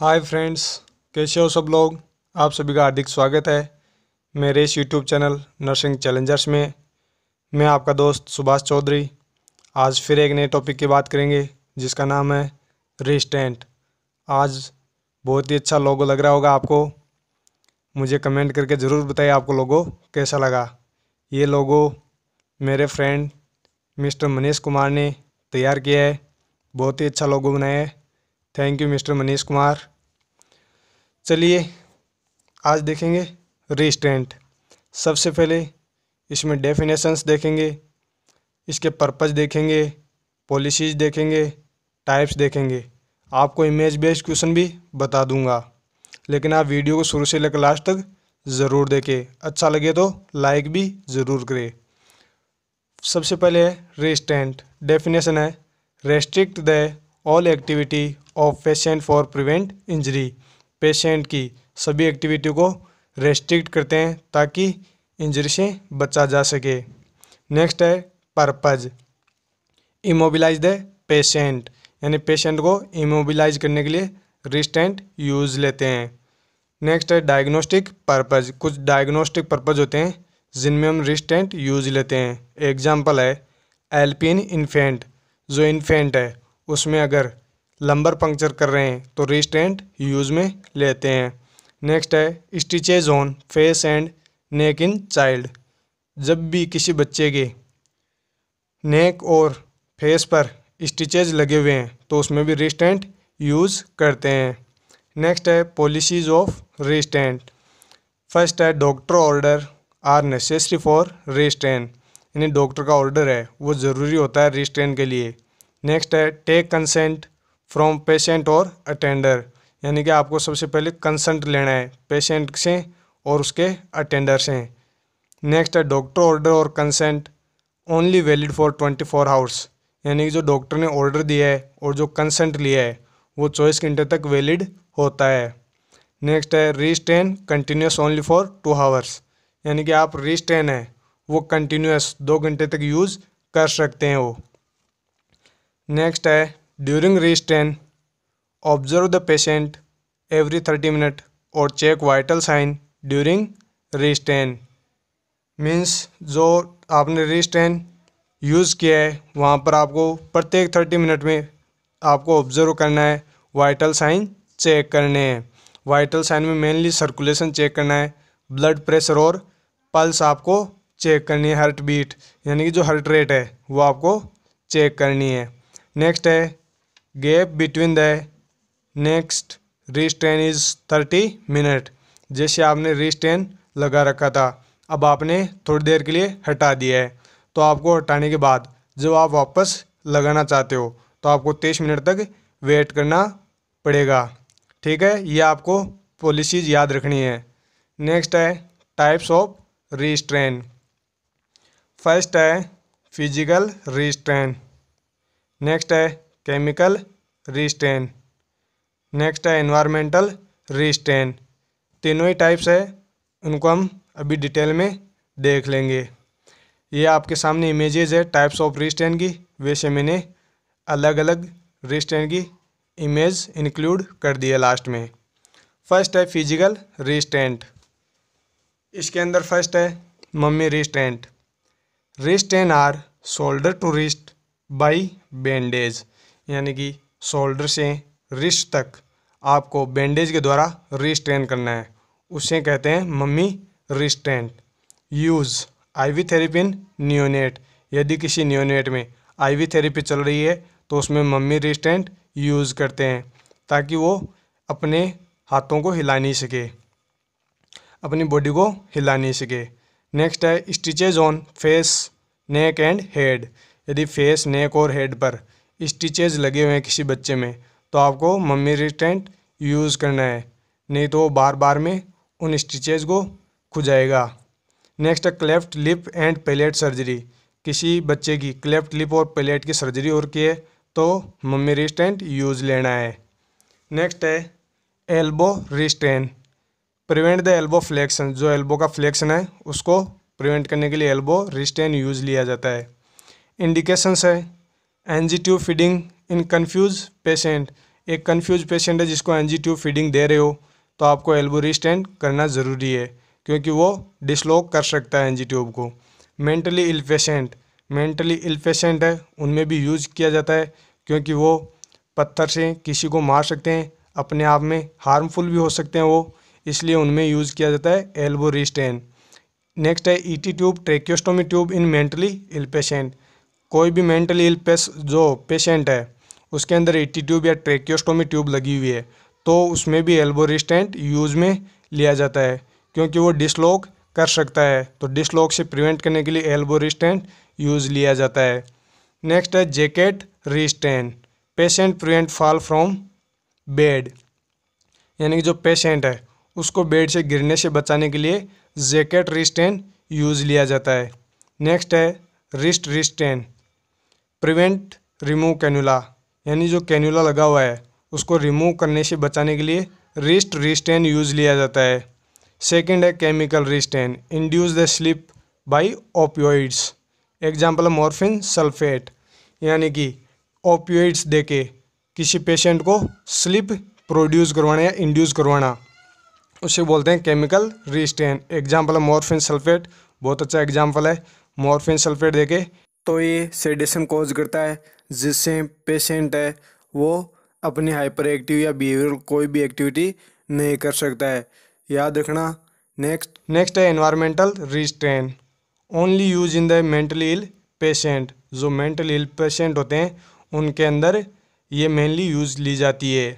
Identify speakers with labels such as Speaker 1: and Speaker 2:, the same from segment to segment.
Speaker 1: hi friends कैसे हो सब लोग आप सभी का हार्दिक स्वागत है मेरे इस यूट्यूब चैनल नर्सिंग चैलेंजर्स में मैं आपका दोस्त सुभाष चौधरी आज फिर एक नए टॉपिक की बात करेंगे जिसका नाम है रिस्टेंट आज बहुत ही अच्छा लोगो लग रहा होगा आपको मुझे कमेंट करके ज़रूर बताइए आपको लोगो कैसा लगा ये लोगो मेरे फ्रेंड मिस्टर मनीष कुमार ने तैयार किया है बहुत ही अच्छा लोगो बनाया है thank you mister Manish Kumar चलिए आज देखेंगे रिस्ट्रेंट सबसे पहले इसमें डेफिनेशंस देखेंगे इसके पर्पस देखेंगे पॉलिसीज देखेंगे टाइप्स देखेंगे आपको इमेज बेस्ड क्वेश्चन भी बता दूंगा लेकिन आप वीडियो को शुरू से लेकर लास्ट तक ज़रूर देखें अच्छा लगे तो लाइक भी ज़रूर करें सबसे पहले है रेस्टेंट डेफिनेशन है restrict the all activity of patient for prevent injury patient की सभी एक्टिविटी को रेस्ट्रिक्ट करते हैं ताकि इंजरी से बचा जा सके नेक्स्ट है पर्पज इमोबिलाइज द पेशेंट यानी पेशेंट को इमोबिलाइज करने के लिए रिस्टेंट यूज़ लेते हैं नेक्स्ट है डायग्नोस्टिक पर्पज कुछ डायग्नोस्टिक पर्पज होते हैं जिनमें हम रिस्टेंट यूज़ लेते हैं एग्जाम्पल है एल्पिन इन्फेंट जो इन्फेंट है उसमें अगर लंबर पंक्चर कर रहे हैं तो रिस्टेंट यूज़ में लेते हैं नेक्स्ट है stitches on face and neck in child जब भी किसी बच्चे के नेक और फेस पर स्टिचेज लगे हुए हैं तो उसमें भी रिस्टेंट यूज़ करते हैं नेक्स्ट है पॉलिसीज़ ऑफ रिस्टेंट फर्स्ट है doctor order are necessary for restraint यानी डॉक्टर का ऑर्डर है वो ज़रूरी होता है रिस्टेंट के लिए नेक्स्ट है टेक कंसेंट फ्रॉम पेशेंट और अटेंडर यानी कि आपको सबसे पहले कंसेंट लेना है पेशेंट से और उसके अटेंडर से नेक्स्ट है डॉक्टर ऑर्डर और consent only valid for twenty four hours यानी कि जो डॉक्टर ने ऑर्डर दिया है और जो कंसेंट लिया है वो चौबीस घंटे तक वैलिड होता है नेक्स्ट है restraint continues only for two hours यानी कि आप रीस्टेन है वो कंटिन्यूस दो घंटे तक यूज़ कर सकते हैं वो नेक्स्ट है during restraint observe the patient every thirty minute और check vital sign during restraint means जो आपने रिस्ट्रेन यूज़ किया है वहाँ पर आपको प्रत्येक थर्टी मिनट में आपको ऑब्ज़र्व करना है वाइटल साइन चेक करने हैं वाइटल साइन में मेनली सर्कुलेशन चेक करना है ब्लड प्रेशर और पल्स आपको चेक करनी है हार्ट बीट यानी कि जो हार्ट रेट है वो आपको चेक करनी है नेक्स्ट है gap between the next restraint is thirty minute जैसे आपने रिस्ट्रेन लगा रखा था अब आपने थोड़ी देर के लिए हटा दिया है तो आपको हटाने के बाद जब आप वापस लगाना चाहते हो तो आपको तेईस मिनट तक वेट करना पड़ेगा ठीक है ये आपको पॉलिसीज याद रखनी है नेक्स्ट है टाइप्स ऑफ रिस्ट्रेन फर्स्ट है फिजिकल रिस्ट्रेन नेक्स्ट है केमिकल रिस्टेन नेक्स्ट है इन्वायरमेंटल रिस्टेन तीनों ही टाइप्स है उनको हम अभी डिटेल में देख लेंगे ये आपके सामने इमेजेस है टाइप्स ऑफ रिस्टेन की वैसे मैंने अलग अलग रिस्टेन की इमेज इंक्लूड कर दिया लास्ट में फर्स्ट है फिजिकल रिस्टेंट इसके अंदर फर्स्ट है mummy restraint restraint are shoulder to wrist by bandage यानी कि शोल्डर से रिस्ट तक आपको बैंडेज के द्वारा रिस्ट्रेन करना है उसे कहते हैं mummy restraint use IV therapy in neonate यदि किसी न्योनेट में आईवी थेरेपी चल रही है तो उसमें मम्मी रिस्टेंट यूज़ करते हैं ताकि वो अपने हाथों को हिला नहीं सके अपनी बॉडी को हिला नहीं सके नेक्स्ट है stitches on face neck and head यदि फेस नेक और हेड पर स्टिचेज लगे हुए हैं किसी बच्चे में तो आपको मम्मी रिटेंट यूज़ करना है नहीं तो बार बार में उन स्टिचेज को खुजाएगा नेक्स्ट है cleft lip and palate surgery किसी बच्चे की क्लेफ्ट लिप और पेलेट की सर्जरी और की है तो मम्मी रिस्टेंट यूज़ लेना है नेक्स्ट है elbow restraint prevent the elbow flexion जो एल्बो का फ्लेक्शन है उसको प्रिवेंट करने के लिए एल्बो रिस्टेन यूज़ लिया जाता है इंडिकेशंस है N G tube feeding in confuse patient एक कन्फ्यूज पेशेंट है जिसको एन जी ट्यूब फीडिंग दे रहे हो तो आपको एल्बो रिस्टेंड करना ज़रूरी है क्योंकि वो डिसलोक कर सकता है एन जी ट्यूब को mentally ill patient mentally ill patient है उनमें भी यूज किया जाता है क्योंकि वो पत्थर से किसी को मार सकते हैं अपने आप में हार्मफुल भी हो सकते हैं वो इसलिए उनमें यूज़ किया जाता है एल्बो रिस्टेंड नेक्स्ट है ET tube tracheostomy tube in mentally ill patient कोई भी मेंटली इल पेस जो पेशेंट है उसके अंदर एटी ट्यूब या ट्रेक्योस्टोमी ट्यूब लगी हुई है तो उसमें भी एल्बो रिस्टेंट यूज़ में लिया जाता है क्योंकि वो डिसलॉक कर सकता है तो डिसलॉक से प्रिवेंट करने के लिए एल्बो रिस्टेंट यूज़ लिया जाता है नेक्स्ट है jacket restraint patient prevent fall from bed यानी कि जो पेशेंट है उसको बेड से गिरने से बचाने के लिए जैकेट रिस्टेंट यूज़ लिया जाता है नेक्स्ट है wrist restraint prevent remove cannula यानी जो कैनुला लगा हुआ है उसको रिमूव करने से बचाने के लिए रिस्ट रिस्टेन यूज़ लिया जाता है सेकेंड है chemical restraint induce the sleep by opioids example morphine sulphate यानी कि ओपियोइड्स दे के किसी पेशेंट को स्लिप प्रोड्यूस करवाना या इंड्यूस करवाना उसे बोलते हैं chemical restraint example morphine sulphate बहुत अच्छा एग्जाम्पल है मॉर्फिन सल्फेट देके तो ये सेडेशन कोज करता है जिससे पेशेंट है वो अपने हाइपर एक्टिव या बिहेवियर कोई भी एक्टिविटी नहीं कर सकता है याद रखना नेक्स्ट नेक्स्ट है environmental restraint only use in the mentally ill patient जो मेंटली इल पेशेंट होते हैं उनके अंदर ये मेनली यूज़ ली जाती है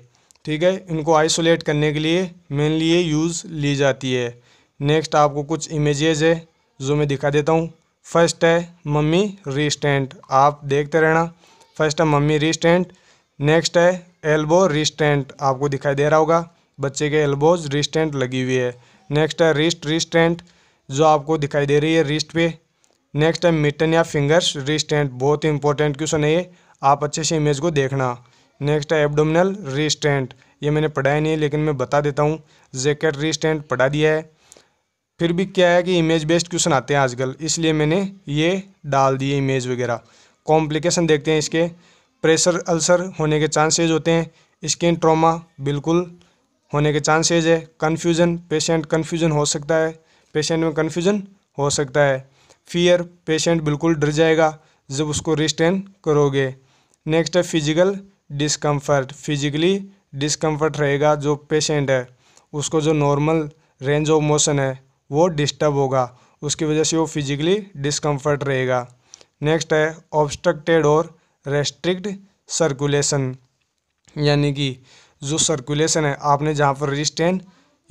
Speaker 1: ठीक है इनको आइसोलेट करने के लिए मेनली ये यूज़ ली जाती है नेक्स्ट आपको कुछ इमेजेज है जो मैं दिखा देता हूँ फर्स्ट है मम्मी रिस्टेंट आप देखते रहना फर्स्ट है मम्मी रिस्टेंट नेक्स्ट है एल्बो रिस्टेंट आपको दिखाई दे रहा होगा बच्चे के एल्बोज रिस्टेंट लगी हुई है नेक्स्ट है रिस्ट रिस्टेंट जो आपको दिखाई दे रही है रिस्ट पे नेक्स्ट है मिटन या फिंगर्स रिस्टेंट बहुत ही इंपॉर्टेंट क्वेश्चन है ये आप अच्छे से इमेज को देखना नेक्स्ट है एबडोमिनल रिस्टेंट ये मैंने पढ़ाया नहीं लेकिन मैं बता देता हूँ जैकेट रिस्टेंट पढ़ा दिया है फिर भी क्या है कि इमेज बेस्ड क्वेश्चन आते हैं आजकल इसलिए मैंने ये डाल दिए इमेज वगैरह कॉम्प्लिकेशन देखते हैं इसके प्रेशर अल्सर होने के चांसेज होते हैं स्किन ट्रॉमा बिल्कुल होने के चांसेज है कन्फ्यूज़न पेशेंट कन्फ्यूज़न हो सकता है पेशेंट में कन्फ्यूज़न हो सकता है फियर पेशेंट बिल्कुल डर जाएगा जब उसको रिस्ट्रेन करोगे नेक्स्ट है फिजिकल डिस्कम्फर्ट फिजिकली डिस्कम्फर्ट रहेगा जो पेशेंट है उसको जो नॉर्मल रेंज ऑफ मोशन है वो डिस्टर्ब होगा उसकी वजह से वो फिजिकली डिस्कम्फर्ट रहेगा नेक्स्ट है ऑब्स्ट्रक्टेड और रेस्ट्रिक्ट सर्कुलेशन यानी कि जो सर्कुलेशन है आपने जहाँ पर रजिस्टेंट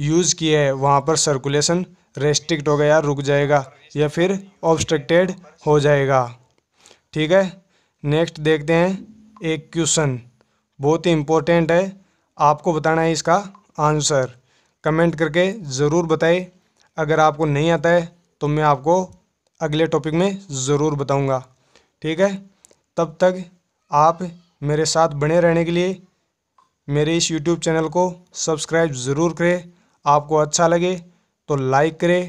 Speaker 1: यूज़ किया है वहाँ पर सर्कुलेशन रेस्ट्रिक्ट हो गया रुक जाएगा या फिर ऑब्स्ट्रक्टेड हो जाएगा ठीक है नेक्स्ट देखते हैं एक क्वेश्चन बहुत ही इम्पोर्टेंट है आपको बताना है इसका आंसर कमेंट करके ज़रूर बताएं अगर आपको नहीं आता है तो मैं आपको अगले टॉपिक में ज़रूर बताऊंगा ठीक है तब तक आप मेरे साथ बने रहने के लिए मेरे इस यूट्यूब चैनल को सब्सक्राइब ज़रूर करें आपको अच्छा लगे तो लाइक करें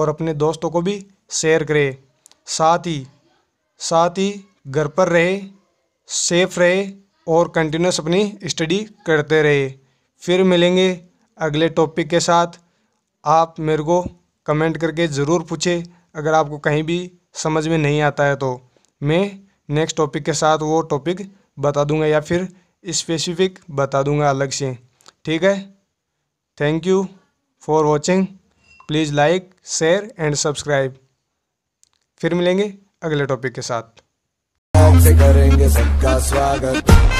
Speaker 1: और अपने दोस्तों को भी शेयर करें साथ ही साथ ही घर पर रहे सेफ रहे और कंटिन्यूस अपनी स्टडी करते रहे फिर मिलेंगे अगले टॉपिक के साथ आप मेरे को कमेंट करके ज़रूर पूछें अगर आपको कहीं भी समझ में नहीं आता है तो मैं नेक्स्ट टॉपिक के साथ वो टॉपिक बता दूंगा या फिर स्पेसिफिक बता दूंगा अलग से ठीक है thank you for watching please like share and subscribe फिर मिलेंगे अगले टॉपिक के साथ करेंगे सबका स्वागत